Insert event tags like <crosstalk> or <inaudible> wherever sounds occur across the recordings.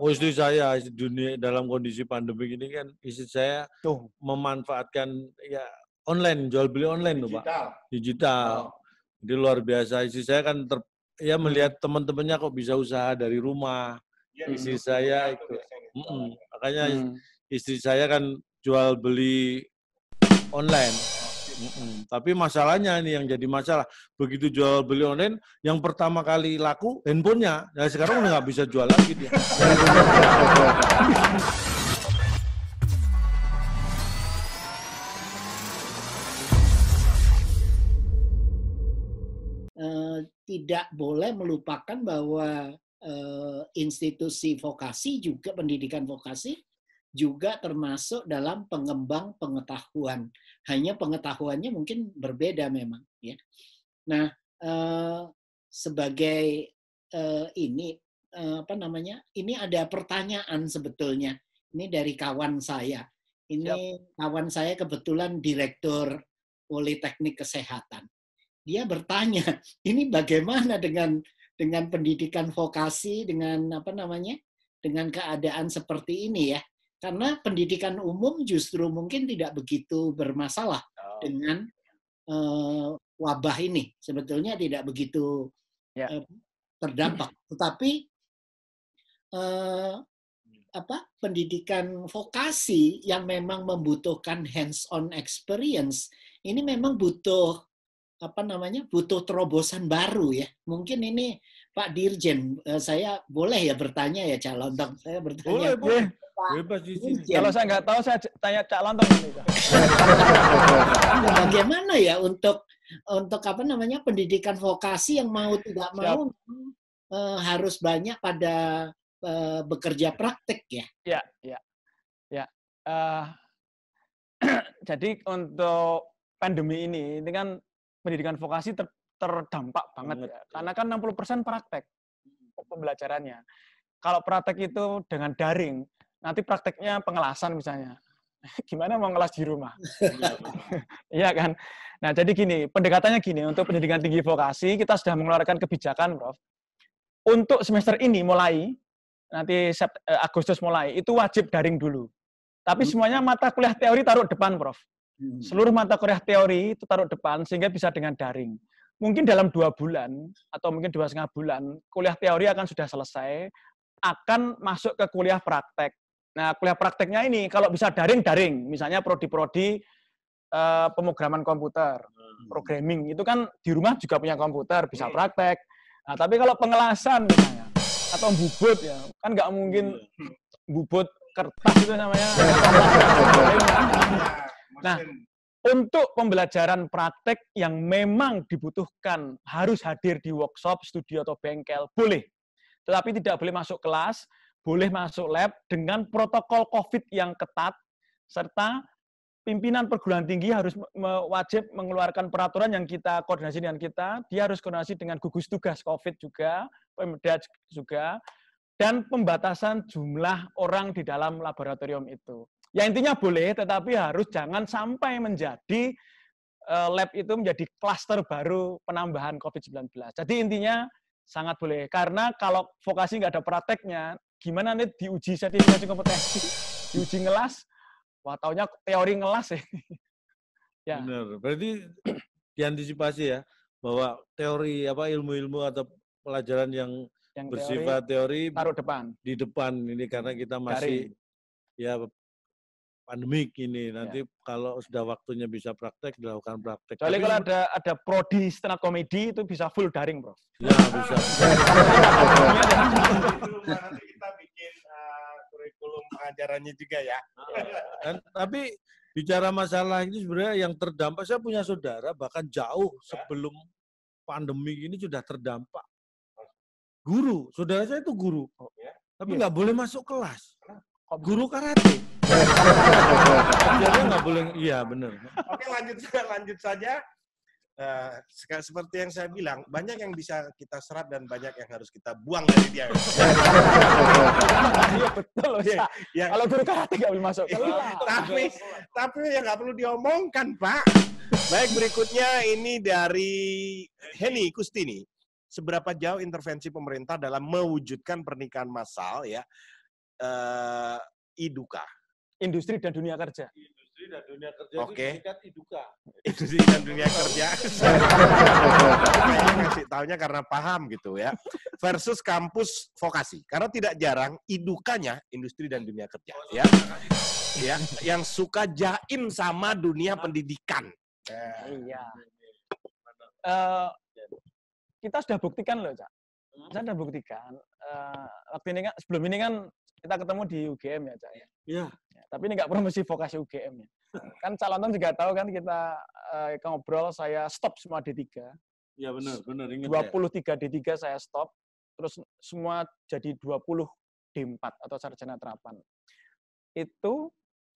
Oh, istri saya dunia dalam kondisi pandemi ini kan istri saya Tuh. memanfaatkan ya online jual beli online tuh, pak digital. Oh. Di luar biasa istri saya kan ter, ya melihat teman-temannya kok bisa usaha dari rumah. Ya, istri itu saya itu, mm -mm. makanya hmm. istri saya kan jual beli online. Mm-mm. Tapi masalahnya ini yang jadi masalah, begitu jual beli online, yang pertama kali laku handphonenya, nah sekarang udah nggak bisa jual lagi dia. <laughs> Eh, tidak boleh melupakan bahwa uh, institusi vokasi juga pendidikan vokasi juga termasuk dalam pengembang pengetahuan. Hanya pengetahuannya mungkin berbeda memang. Ya. Nah, eh, sebagai eh, ini eh, apa namanya? Ini ada pertanyaan sebetulnya. Ini dari kawan saya. Ini Siap. kawan saya kebetulan direktur Politeknik Kesehatan. Dia bertanya, ini bagaimana dengan dengan pendidikan vokasi dengan apa namanya? dengan keadaan seperti ini ya. Karena pendidikan umum justru mungkin tidak begitu bermasalah oh. dengan uh, wabah ini. Sebetulnya tidak begitu yeah. Ya. uh, terdampak. Tetapi uh, apa pendidikan vokasi yang memang membutuhkan hands-on experience ini memang butuh apa namanya butuh terobosan baru ya. Mungkin ini Pak Dirjen, eh, saya boleh ya bertanya ya Cak Lontong? Saya bertanya. Boleh, boleh. Bebas di sini. Dirjen. Kalau saya nggak tahu, saya tanya Cak Lontong. Nah, bagaimana ya untuk untuk apa namanya pendidikan vokasi yang mau tidak mau Siap. Eh, harus banyak pada eh, bekerja praktek ya? Ya, ya, ya. Uh, <clears throat> jadi untuk pandemi ini, ini kan pendidikan vokasi ter, terdampak banget ya. Iya. Karena kan 60% praktek hmm. pembelajarannya. Kalau praktek itu dengan daring, nanti prakteknya pengelasan misalnya. <laughs> Gimana mau ngelas di rumah? Iya. <laughs> iya kan? Nah, jadi gini, pendekatannya gini, untuk pendidikan tinggi vokasi, kita sudah mengeluarkan kebijakan, Prof. Untuk semester ini mulai, nanti eh, Agustus mulai, itu wajib daring dulu. Tapi hmm. semuanya mata kuliah teori taruh depan, Prof. Hmm. Seluruh mata kuliah teori itu taruh depan, sehingga bisa dengan daring mungkin dalam dua bulan atau mungkin dua setengah bulan kuliah teori akan sudah selesai akan masuk ke kuliah praktek nah kuliah prakteknya ini kalau bisa daring daring misalnya prodi-prodi uh, pemrograman komputer hmm. programming itu kan di rumah juga punya komputer bisa hmm. praktek nah tapi kalau pengelasan misalnya atau bubut ya kan nggak mungkin hmm. bubut kertas itu namanya <laughs> nah untuk pembelajaran praktek yang memang dibutuhkan harus hadir di workshop, studio, atau bengkel, boleh. Tetapi tidak boleh masuk kelas, boleh masuk lab dengan protokol COVID yang ketat, serta pimpinan perguruan tinggi harus wajib mengeluarkan peraturan yang kita koordinasi dengan kita, dia harus koordinasi dengan gugus tugas COVID juga, Pemda juga, dan pembatasan jumlah orang di dalam laboratorium itu. Ya intinya boleh, tetapi harus jangan sampai menjadi eh, lab itu menjadi klaster baru penambahan COVID-19. Jadi intinya sangat boleh. Karena kalau vokasi nggak ada prakteknya, gimana nih diuji sertifikasi kompetensi, <laughs> diuji ngelas, wah taunya teori ngelas sih. <laughs> ya. Benar. Berarti <clears throat> diantisipasi ya, bahwa teori apa ilmu-ilmu atau pelajaran yang, yang bersifat teori, teori taruh depan. Di depan ini karena kita masih Dari. ya pandemik ini. Nanti ya. kalau sudah waktunya bisa praktek, dilakukan praktek. Kecuali kalau ada ada prodi stand up comedy itu bisa full daring, Bro. Ya, bisa. kita bikin kurikulum pengajarannya juga ya. Dan, tapi bicara masalah ini sebenarnya yang terdampak, saya punya saudara bahkan jauh ya. sebelum pandemi ini sudah terdampak. Guru, saudara saya itu guru. Oh, ya. Tapi iya. nggak boleh masuk kelas. Kenapa? guru karate. <laughs> Jadi nggak boleh, iya benar. Oke lanjut lanjut saja. Uh, seperti yang saya bilang, banyak yang bisa kita serap dan banyak yang harus kita buang dari dia. <laughs> Iya betul. Ya, ya. Kalau guru karate nggak boleh masuk. Iya, iya. tapi tapi ya nggak perlu diomongkan Pak. Baik berikutnya ini dari Heni Kustini. Seberapa jauh intervensi pemerintah dalam mewujudkan pernikahan massal ya? uh, IDUKA. Industri dan dunia kerja. Industri dan dunia kerja okay. itu IDUKA. Industri dan dunia kerja. Saya ngasih tahunya karena paham gitu ya. Versus kampus vokasi. Karena tidak jarang idukanya industri dan dunia kerja. Oh, ya. ya. Yang suka jaim sama dunia pendidikan. Nah. Iya. Uh, kita sudah buktikan loh, Cak. Saya hmm? sudah buktikan. Uh, waktu ini kan, sebelum ini kan kita ketemu di UGM ya cak ya. Iya. Ya, tapi ini nggak promosi vokasi ya? UGM <laughs> Kan calon juga tahu kan kita eh, ngobrol saya stop semua D3. Iya benar benar ingat. 23 ya. D3 saya stop terus semua jadi 20 D4 atau sarjana terapan. Itu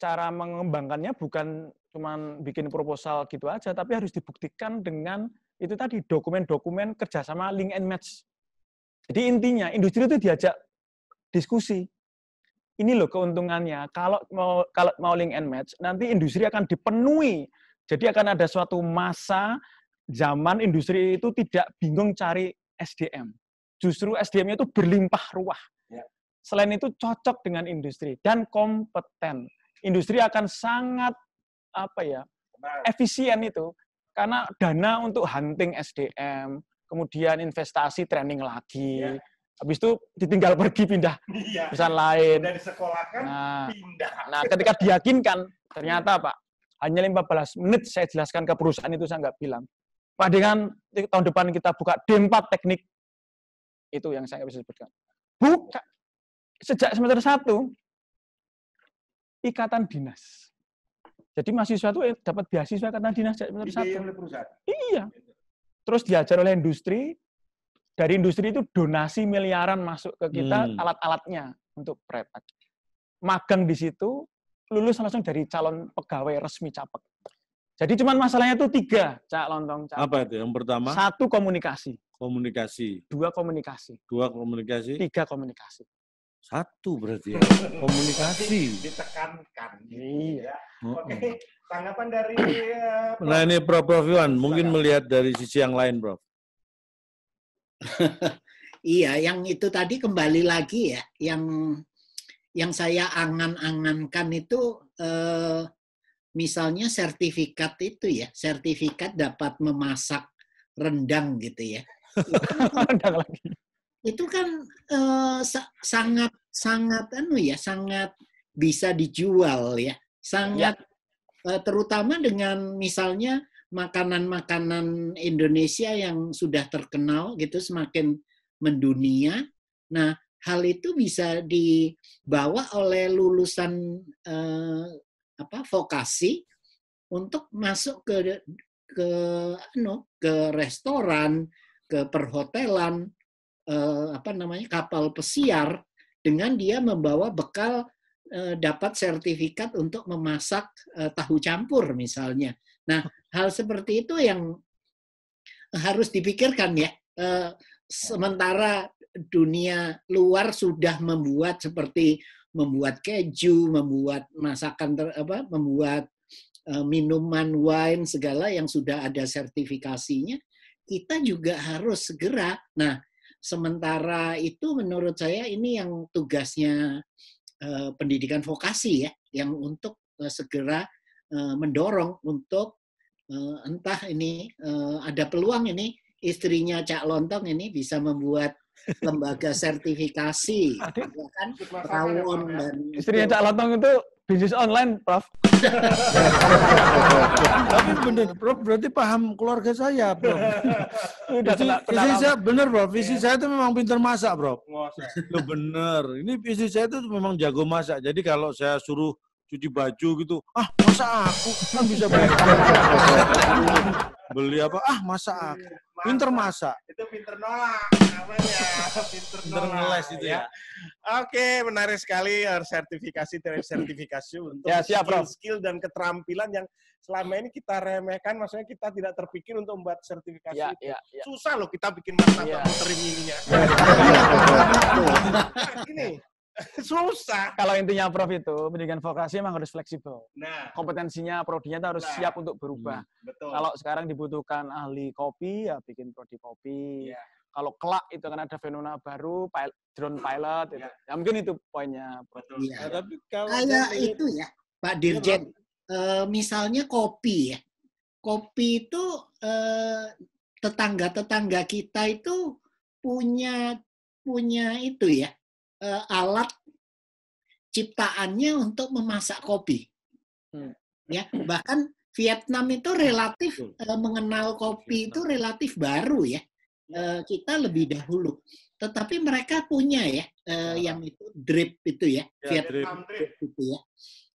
cara mengembangkannya bukan cuma bikin proposal gitu aja tapi harus dibuktikan dengan itu tadi dokumen-dokumen kerjasama link and match. Jadi intinya industri itu diajak diskusi ini loh keuntungannya. Kalau mau kalau mau link and match, nanti industri akan dipenuhi. Jadi akan ada suatu masa zaman industri itu tidak bingung cari SDM. Justru SDM-nya itu berlimpah ruah. Ya. Selain itu cocok dengan industri dan kompeten. Industri akan sangat apa ya nah. efisien itu karena dana untuk hunting SDM, kemudian investasi training lagi. Yeah habis itu ditinggal pergi pindah iya. pesan lain. Dari sekolah kan nah, pindah. Nah, ketika diyakinkan, ternyata Pak, hanya 15 menit saya jelaskan ke perusahaan itu saya nggak bilang. Pak dengan tahun depan kita buka d teknik. Itu yang saya bisa sebutkan. Buka. Sejak semester satu ikatan dinas. Jadi mahasiswa itu eh, dapat beasiswa ikatan dinas sejak semester satu. Iya. Terus diajar oleh industri, dari industri itu donasi miliaran masuk ke kita hmm. alat-alatnya untuk prep. Magang di situ lulus langsung dari calon pegawai resmi capek. Jadi cuman masalahnya itu tiga, Cak Lontong. Cak. Apa itu? Yang pertama? Satu komunikasi. Komunikasi. Dua komunikasi. Dua komunikasi. Tiga komunikasi. Satu berarti ya. <laughs> Komunikasi. Ditekankan. Iya. Oke. Tanggapan dari... Uh, Nah ini Prof. Prof. Iwan, mungkin melihat dari sisi yang lain, Prof. <laughs> iya, yang itu tadi kembali lagi ya, yang yang saya angan-angankan itu eh, misalnya sertifikat itu ya, sertifikat dapat memasak rendang gitu ya. <laughs> rendang lagi. Itu kan eh, sangat sangat sangat anu ya, sangat bisa dijual ya, sangat ya. Eh, terutama dengan misalnya makanan-makanan Indonesia yang sudah terkenal gitu semakin mendunia. Nah, hal itu bisa dibawa oleh lulusan eh, apa vokasi untuk masuk ke ke no, anu, ke restoran, ke perhotelan, eh, apa namanya kapal pesiar dengan dia membawa bekal eh, dapat sertifikat untuk memasak eh, tahu campur misalnya Nah, hal seperti itu yang harus dipikirkan ya. Eh, sementara dunia luar sudah membuat seperti membuat keju, membuat masakan ter, apa, membuat eh, minuman wine segala yang sudah ada sertifikasinya, kita juga harus segera. Nah, sementara itu menurut saya ini yang tugasnya eh, pendidikan vokasi ya, yang untuk segera Eh, mendorong untuk eh, entah ini eh, ada peluang ini istrinya Cak Lontong ini bisa membuat lembaga <laughs> sertifikasi ya kan ya, ya. dan istrinya Cak Lontong itu bisnis online, Prof. Tapi bener, Prof. Berarti paham keluarga saya, Prof. <laughs> Udah saya bener, Prof. Visi iya. saya itu memang pintar masak, Prof. Itu bener. Ini visi saya itu memang jago masak. Jadi kalau saya suruh cuci baju gitu. Ah, masa aku kan bisa beli. beli apa? Ah, masa iya, aku. Pinter masa Itu pinter nolak namanya. Pinter, pinter nolak itu ya. ya. Oke, menarik sekali eh, sertifikasi sertifikasi untuk ya, skill, dan keterampilan yang selama ini kita remehkan, maksudnya kita tidak terpikir untuk membuat sertifikasi ya, itu. Ya, ya. Susah loh kita bikin mata ya. muterin ininya. <laughs> Nah, ini, <laughs> susah. Kalau intinya Prof itu pendidikan vokasi memang harus fleksibel. Nah, kompetensinya prodinya itu harus nah, siap untuk berubah. Hmm, betul. Kalau sekarang dibutuhkan ahli kopi ya bikin prodi kopi. Yeah. Kalau kelak itu kan ada fenomena baru pilot, drone pilot yeah. Ya mungkin itu poinnya. Betul. Ya. tapi kalau Kayak itu ya, Pak iya, Dirjen. Ya, uh, misalnya kopi ya. Kopi itu uh, tetangga-tetangga kita itu punya punya itu ya uh, alat ciptaannya untuk memasak kopi. Hmm. Ya, bahkan Vietnam itu nah, relatif uh, mengenal kopi itu relatif baru ya. Uh, kita lebih dahulu. Tetapi mereka punya ya uh, yang itu drip itu ya, ya Vietnam drip. drip itu ya.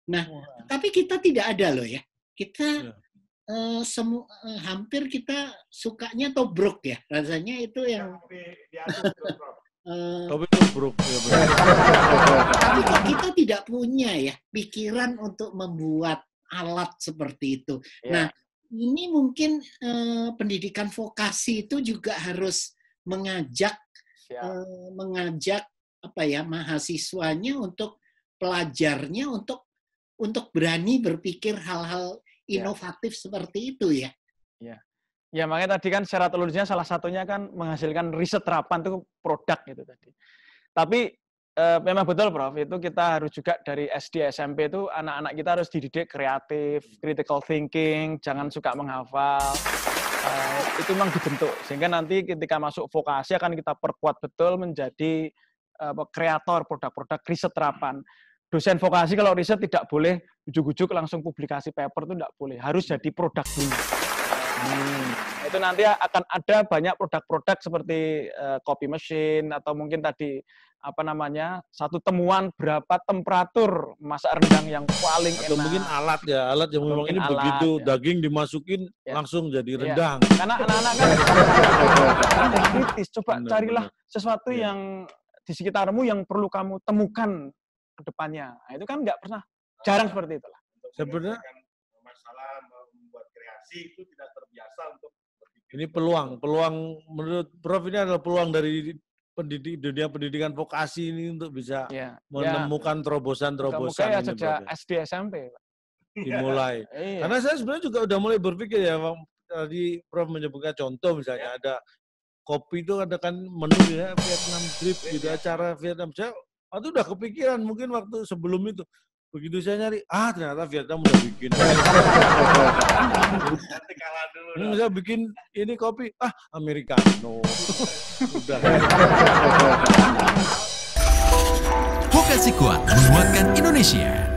Nah, tapi kita tidak ada loh ya. Kita ya. Uh, semu uh, hampir kita sukanya tobruk ya. Rasanya itu yang Eh, Tapi buruk. Ya, <laughs> Tapi kita tidak punya ya pikiran untuk membuat alat seperti itu. Ya. Nah, ini mungkin uh, pendidikan vokasi itu juga harus mengajak uh, mengajak apa ya mahasiswanya untuk pelajarnya untuk untuk berani berpikir hal-hal iya. inovatif ya. seperti itu ya. Ya. Ya makanya tadi kan secara lulusnya salah satunya kan menghasilkan riset terapan itu produk gitu tadi. Tapi e, memang betul Prof, itu kita harus juga dari SD SMP itu anak-anak kita harus dididik kreatif, critical thinking, jangan suka menghafal. E, itu memang dibentuk sehingga nanti ketika masuk vokasi akan kita perkuat betul menjadi e, kreator produk-produk riset terapan dosen vokasi kalau riset tidak boleh ujuk-ujuk langsung publikasi paper itu tidak boleh. Harus jadi produk dulu. Hmm. Itu nanti akan ada banyak produk-produk seperti uh, mesin atau mungkin tadi apa namanya satu temuan berapa temperatur masak rendang yang paling atau enak. mungkin alat ya alat yang memang ini alat, begitu ya. daging dimasukin ya. langsung jadi iya. rendang ya. karena anak-anak kan <laughs> kritis coba benar, carilah benar. sesuatu ya. yang di sekitarmu yang perlu kamu temukan ke depannya nah, itu kan nggak pernah jarang seperti itulah sebenarnya masalah membuat kreasi itu tidak jasa untuk berpikir. Ini peluang, peluang menurut Prof ini adalah peluang dari pendidik dunia pendidikan vokasi ini untuk bisa ya, menemukan terobosan-terobosan. Ya, ya sejak SD SMP. Dimulai. <laughs> ya. Karena saya sebenarnya juga udah mulai berpikir ya, tadi Prof menyebutkan contoh misalnya ya. ada kopi itu ada kan menu ya Vietnam trip iya, gitu iya. acara Vietnam saya waktu udah kepikiran mungkin waktu sebelum itu Begitu saya nyari, ah ternyata Vietnam udah bikin. dulu. Hmm, saya bikin ini kopi, ah Americano. <laughs> udah. Vokasi kuat menguatkan Indonesia.